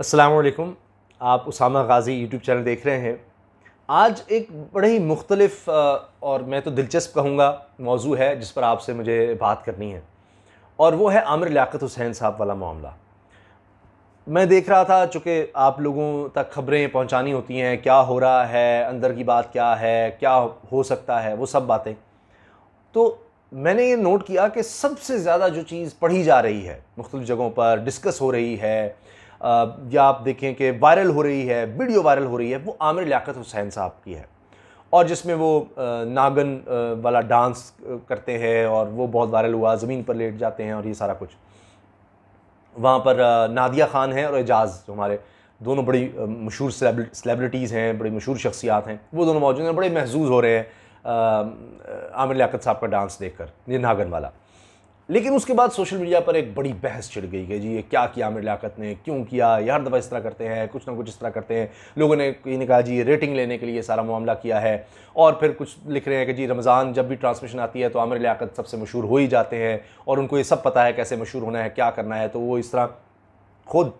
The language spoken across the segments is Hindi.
असलम आप उसामा गाज़ी यूट्यूब चैनल देख रहे हैं आज एक बड़े ही मुख्तलफ और मैं तो दिलचस्प कहूँगा मौजू है जिस पर आपसे मुझे बात करनी है और वो है आमिर लियात हुसैन साहब वाला मामला मैं देख रहा था चूँकि आप लोगों तक खबरें पहुँचानी होती हैं क्या हो रहा है अंदर की बात क्या है क्या हो सकता है वो सब बातें तो मैंने ये नोट किया कि सबसे ज़्यादा जो चीज़ पढ़ी जा रही है मुख्तलिफ़ जगहों पर डिस्कस हो रही है या आप देखें कि वायरल हो रही है वीडियो वायरल हो रही है वो आमिर लियाकत हुसैन साहब की है और जिसमें वो नागन वाला डांस करते हैं और वो बहुत वायरल हुआ ज़मीन पर लेट जाते हैं और ये सारा कुछ वहाँ पर नादिया ख़ान हैं और एजाज़ जो हमारे दोनों बड़ी मशहूर सेलेब्रिटीज़ हैं बड़ी मशहूर शख्सियात हैं वो दोनों मौजूद हैं बड़े महजूज हो रहे हैं आमिर लियाकत साहब का डांस देख कर ये नागन वाला लेकिन उसके बाद सोशल मीडिया पर एक बड़ी बहस छिड़ गई है जी ये क्या किया आमिर लियाकत ने क्यों किया ये हर दफ़ा इस तरह करते हैं कुछ ना कुछ इस तरह करते हैं लोगों ने इन्हें कहा जी रेटिंग लेने के लिए सारा मामला किया है और फिर कुछ लिख रहे हैं कि जी रमज़ान जब भी ट्रांसमिशन आती है तो आमिर लियाकत सबसे मशहूर हो ही जाते हैं और उनको ये सब पता है कैसे मशहूर होना है क्या करना है तो वो इस तरह खुद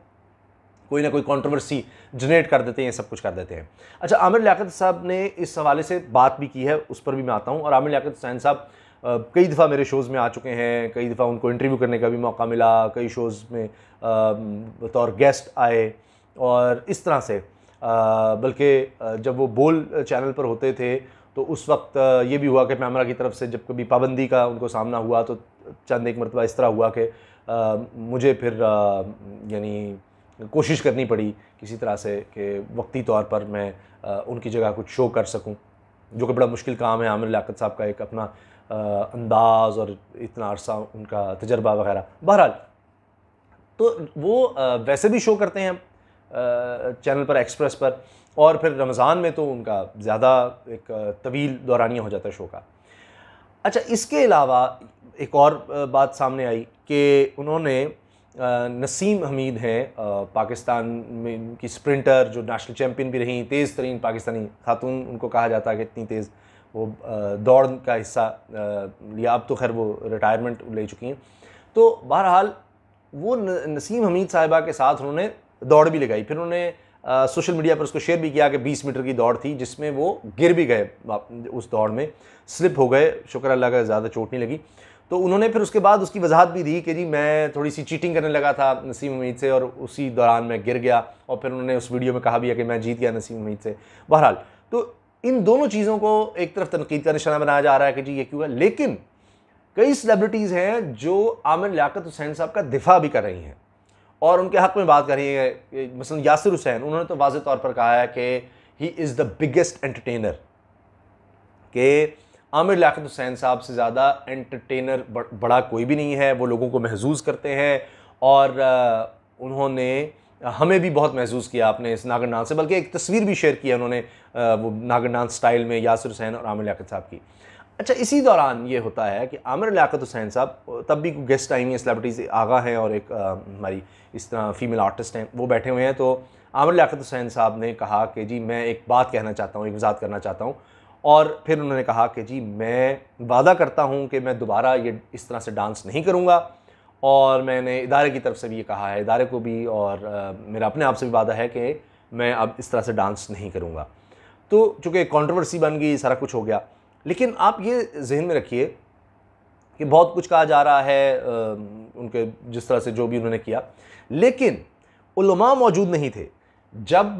कोई ना कोई कंट्रोवर्सी जनरेट कर देते हैं सब कुछ कर देते हैं अच्छा आमिर लियाकत साहब ने इस हवाले से बात भी की है उस पर भी मैं आता हूँ और आमिर लियाकत हुसैन साहब कई दफ़ा मेरे शोज़ में आ चुके हैं कई दफ़ा उनको इंटरव्यू करने का भी मौका मिला कई शोज़ में बतौर गेस्ट आए और इस तरह से बल्कि जब वो बोल चैनल पर होते थे तो उस वक्त ये भी हुआ कि पैमरा की तरफ से जब कभी पाबंदी का उनको सामना हुआ तो चंद एक मरतबा इस तरह हुआ कि मुझे फिर यानी कोशिश करनी पड़ी किसी तरह से कि वक्ती तौर पर मैं उनकी जगह कुछ शो कर सकूं जो कि बड़ा मुश्किल काम है आमिर लियात साहब का एक अपना अंदाज़ और इतना अरसा उनका तजर्बा वगैरह बहरहाल तो वो वैसे भी शो करते हैं चैनल पर एक्सप्रेस पर और फिर रमज़ान में तो उनका ज़्यादा एक तवील दौरानिया हो जाता है शो का अच्छा इसके अलावा एक और बात सामने आई कि उन्होंने नसीम हमीद हैं पाकिस्तान में की स्प्रिंटर जो नेशनल चैम्पियन भी रहीं तेज़ तरीन पाकिस्तानी खातून उनको कहा जाता है कि इतनी तेज़ वो दौड़ का हिस्सा लिया अब तो खैर वो रिटायरमेंट ले चुकी हैं तो बहरहाल वो नसीम हमीद साहिबा के साथ उन्होंने दौड़ भी लगाई फिर उन्होंने सोशल मीडिया पर उसको शेयर भी किया कि 20 मीटर की दौड़ थी जिसमें वो गिर भी गए उस दौड़ में स्लिप हो गए शुक्र अल्लाह का ज़्यादा चोट नहीं लगी तो उन्होंने फिर उसके बाद उसकी वजाहत भी दी कि जी मैं थोड़ी सी चीटिंग करने लगा था नसीम हमीद से और उसी दौरान मैं गिर गया और फिर उन्होंने उस वीडियो में कहा भी है कि मैं जीत गया नसीम हमीद से बहरहाल तो इन दोनों चीज़ों को एक तरफ तनकीद का निशाना बनाया जा रहा है कि जी ये क्यों है लेकिन कई सेलिब्रिटीज़ हैं जो आमिर लियाकत हुसैन साहब का दिफा भी कर रही हैं और उनके हक़ में बात कर रही है मसल यासिर हुसैन उन्होंने तो वाज तौर पर कहा है कि he is the biggest entertainer के आमिर लियाकत हुसैन साहब से ज़्यादा एंटरटेनर बड़ा कोई भी नहीं है वो लोगों को महजूज करते हैं और उन्होंने हमें भी बहुत महसूस किया आपने इस नागर डांस से बल्कि एक तस्वीर भी शेयर किया उन्होंने वो नागर डांस स्टाइल में यासर हुसैन और आमिर लियात साहब की अच्छा इसी दौरान ये होता है कि आमिर लियात हुसैन साहब तब भी गेस्ट आई हैं आगा हैं और एक हमारी इस तरह फीमेल आर्टिस्ट हैं वो बैठे हुए हैं तो आमिर लियात हुसैन साहब ने कहा कि जी मैं एक बात कहना चाहता हूँ एक वजात करना चाहता हूँ और फिर उन्होंने कहा कि जी मैं वादा करता हूँ कि मैं दोबारा ये इस तरह से डांस नहीं करूँगा और मैंने इदारे की तरफ से भी ये कहा है इदारे को भी और आ, मेरा अपने आप से भी वादा है कि मैं अब इस तरह से डांस नहीं करूँगा तो चूँकि कॉन्ट्रोवर्सी बन गई सारा कुछ हो गया लेकिन आप ये जहन में रखिए कि बहुत कुछ कहा जा रहा है आ, उनके जिस तरह से जो भी उन्होंने किया लेकिन उलमा मौजूद नहीं थे जब,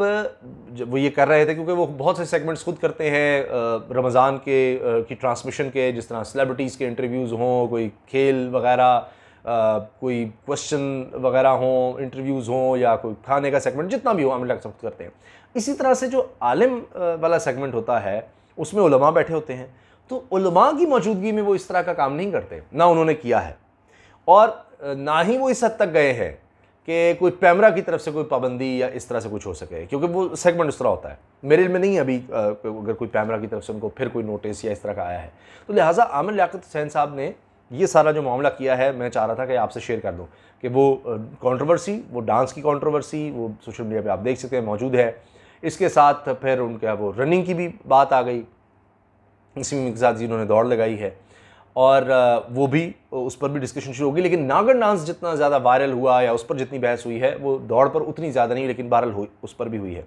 जब वो ये कर रहे थे क्योंकि वो बहुत से सेगमेंट्स खुद करते हैं रमज़ान के की ट्रांसमिशन के जिस तरह सेलिब्रिटीज़ के इंटरव्यूज़ हों कोई खेल वगैरह कोई क्वेश्चन वगैरह हों इंटरव्यूज़ हों या कोई खाने का सेगमेंट जितना भी हो अमीला एक्सेप्ट करते हैं इसी तरह से जो आलिम वाला सेगमेंट होता है उसमें उलमा बैठे होते हैं तो उलमा की मौजूदगी में वो इस तरह का काम नहीं करते ना उन्होंने किया है और ना ही वो इस हद तक गए हैं कि कोई पैमरा की तरफ से कोई पाबंदी या इस तरह से कुछ हो सके क्योंकि वो सेगमेंट उस तरह होता है मेरे में नहीं अभी अगर कोई पैमरा की तरफ से उनको फिर कोई नोटिस या इस तरह का आया है तो लिहाजा आमिर लियात हुसैन साहब ने ये सारा जो मामला किया है मैं चाह रहा था कि आपसे शेयर कर दूँ कि वो कंट्रोवर्सी वो डांस की कंट्रोवर्सी वो सोशल मीडिया पे आप देख सकते हैं मौजूद है इसके साथ फिर उनका वो रनिंग की भी बात आ गई इसी के साथ जिन्होंने दौड़ लगाई है और वो भी उस पर भी डिस्कशन शुरू होगी लेकिन नागर डांस जितना ज़्यादा वायरल हुआ या उस पर जितनी बहस हुई है वो दौड़ पर उतनी ज़्यादा नहीं लेकिन वायरल हुई उस पर भी हुई है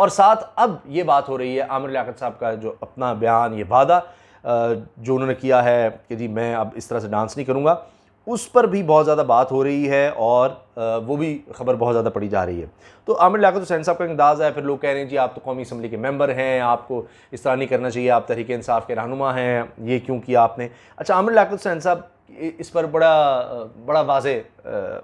और साथ अब ये बात हो रही है आमिर लियात साहब का जो अपना बयान ये वादा जो उन्होंने किया है कि जी मैं अब इस तरह से डांस नहीं करूँगा उस पर भी बहुत ज़्यादा बात हो रही है और वो भी खबर बहुत ज़्यादा पड़ी जा रही है तो आमिर तो सैन साहब का अंदाज़ है फिर लोग कह रहे हैं जी आप तो कौमी असम्बली के मेंबर हैं आपको इस तरह नहीं करना चाहिए आप तहरीक इंसाफ के रहनुमा हैं ये क्यों किया आपने अच्छा आमिर तो सैन साहब इस पर बड़ा बड़ा वाजे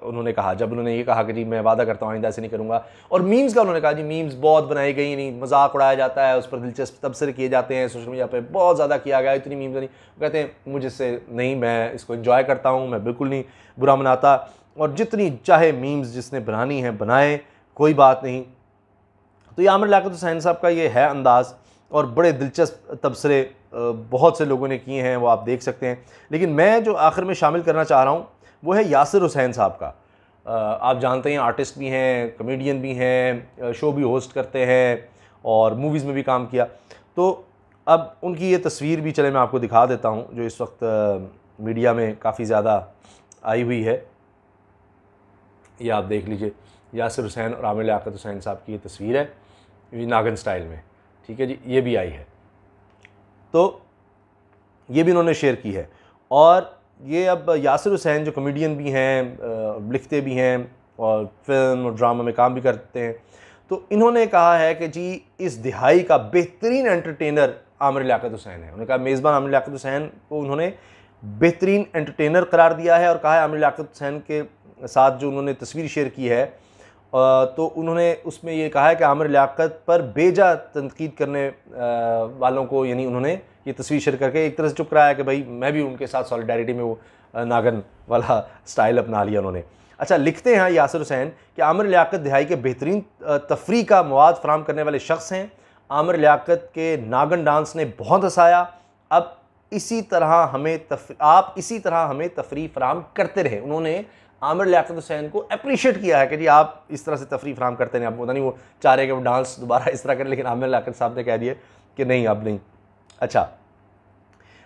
उन्होंने कहा जब उन्होंने ये कहा कि जी मैं वादा करता हूँ आइंदा ऐसे नहीं करूँगा और मीम्स का उन्होंने कहा जी मीम्स बहुत बनाई गई नहीं मजाक उड़ाया जाता है उस पर दिलचस्प तबसरे किए जाते हैं सोशल मीडिया पर बहुत ज़्यादा किया गया इतनी मीम्स नहीं कहते हैं मुझे नहीं मैं इसको इन्जॉय करता हूँ मैं बिल्कुल नहीं बुरा मनाता और जितनी चाहे मीम्स जिसने बनानी है बनाएँ कोई बात नहीं तो ये आमिर लाकत हुसैन साहब का ये है अंदाज़ और बड़े दिलचस्प तबसरे बहुत से लोगों ने किए हैं वो आप देख सकते हैं लेकिन मैं जो आखिर में शामिल करना चाह रहा हूँ वो है यासिर हुसैन साहब का आप जानते हैं आर्टिस्ट भी हैं कमेडियन भी हैं शो भी होस्ट करते हैं और मूवीज़ में भी काम किया तो अब उनकी ये तस्वीर भी चले मैं आपको दिखा देता हूँ जो इस वक्त मीडिया में काफ़ी ज़्यादा आई हुई है ये आप देख लीजिए यासिर हुसैन और आमिर आकत हुसैन साहब की ये तस्वीर है नागन स्टाइल में ठीक है जी ये भी आई है तो ये भी इन्होंने शेयर की है और ये अब यासिर हुसैन जो कॉमेडियन भी हैं लिखते भी हैं और फिल्म और ड्रामा में काम भी करते हैं तो इन्होंने कहा है कि जी इस दिहाई का बेहतरीन एंटरटेनर आमिर लियाकत हुसैन है उन्होंने कहा मेज़बान आमिर लियाकत हुसैन को उन्होंने बेहतरीन एंटरटेनर करार दिया है और कहा है आमिर लियाकत हुसैन के साथ जो उन्होंने तस्वीर शेयर की है तो उन्होंने उसमें ये कहा है कि आमिर लियाकत पर बेजा तनकीद करने वालों को यानी उन्होंने ये तस्वीर शेयर करके एक तरह से चुप कराया कि भाई मैं भी उनके साथ सॉलिडारिटी में वो नागन वाला स्टाइल अपना लिया उन्होंने अच्छा लिखते हैं यासर हुसैन कि आमिर लियाकत दिहाई के बेहतरीन तफरी का मवाद फ्राहम करने वाले शख्स हैं आमिर लियाकत के नागन डांस ने बहुत हंसाया अब इसी तरह हमें तफ आप इसी तरह हमें तफरी फ्राहम करते रहे उन्होंने आमिर लियात हुसैन को अप्रिशिएट किया है कि जी आप इस तरह से तफरी फ्राम करते नहीं आपको पता नहीं वो चाह रहे कि वो डांस दोबारा इस तरह करें लेकिन आमिर लियात साहब ने कह दिया कि नहीं आप नहीं अच्छा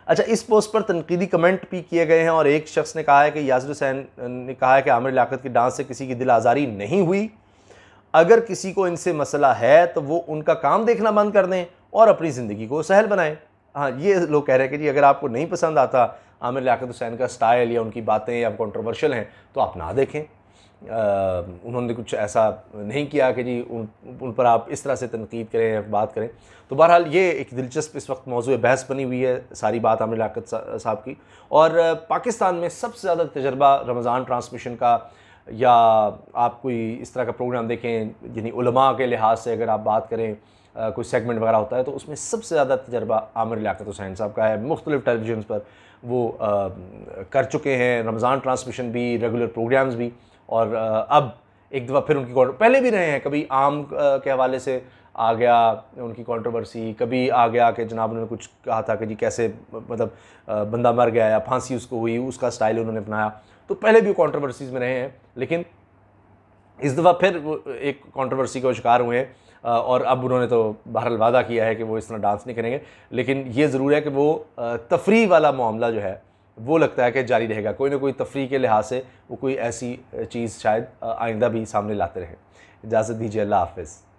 अच्छा इस पोस्ट पर तनकीदी कमेंट भी किए गए हैं और एक शख्स ने कहा है कि यासर हुसैन ने कहा है कि आमिर लियात के डांस से किसी की दिल आज़ारी नहीं हुई अगर किसी को इनसे मसला है तो वो उनका काम देखना बंद कर दें और अपनी ज़िंदगी को सहल बनाएं हाँ ये लोग कह रहे हैं कि जी अगर आपको नहीं पसंद आता आमिर लियाकत हुसैन का स्टाइल या उनकी बातें या कॉन्ट्रोवर्शल हैं तो आप ना देखें आ, उन्होंने कुछ ऐसा नहीं किया कि जी उन उन पर आप इस तरह से तनकीद करें या बात करें तो बहरहाल ये एक दिलचस्प इस वक्त मौजू बहस बनी हुई है सारी बात आमिर लियात साहब की और पाकिस्तान में सबसे ज़्यादा तजर्बा रमज़ान ट्रांसमिशन का या आप कोई इस तरह का प्रोग्राम देखें यानी उलमा के लिहाज से अगर आप बात करें कोई सेगमेंट वगैरह होता है तो उसमें सबसे ज़्यादा तजर्बा आमिर लियाकत हुसैन साहब का है मुख्तलिफ़ टेलीविजन पर वो आ, कर चुके हैं रमज़ान ट्रांसमिशन भी रेगुलर प्रोग्राम्स भी और आ, अब एक दफ़ा फिर उनकी पहले भी रहे हैं कभी आम के हवाले से आ गया उनकी कंट्रोवर्सी कभी आ गया कि जनाब उन्होंने कुछ कहा था कि जी कैसे मतलब बंदा मर गया या फांसी उसको हुई उसका स्टाइल उन्होंने अपनाया तो पहले भी कंट्रोवर्सीज़ में रहे हैं लेकिन इस दफ़ा फिर एक कंट्रोवर्सी का शिकार हुए हैं और अब उन्होंने तो बहरहाल वादा किया है कि वो इस तरह डांस नहीं करेंगे लेकिन ये ज़रूर है कि वो तफरी वाला मामला जो है वो लगता है कि जारी रहेगा कोई ना कोई तफरी के लिहाज से वो कोई ऐसी चीज़ शायद आइंदा भी सामने लाते रहें इजाज़त दीजिए अल्लाह हाफिज़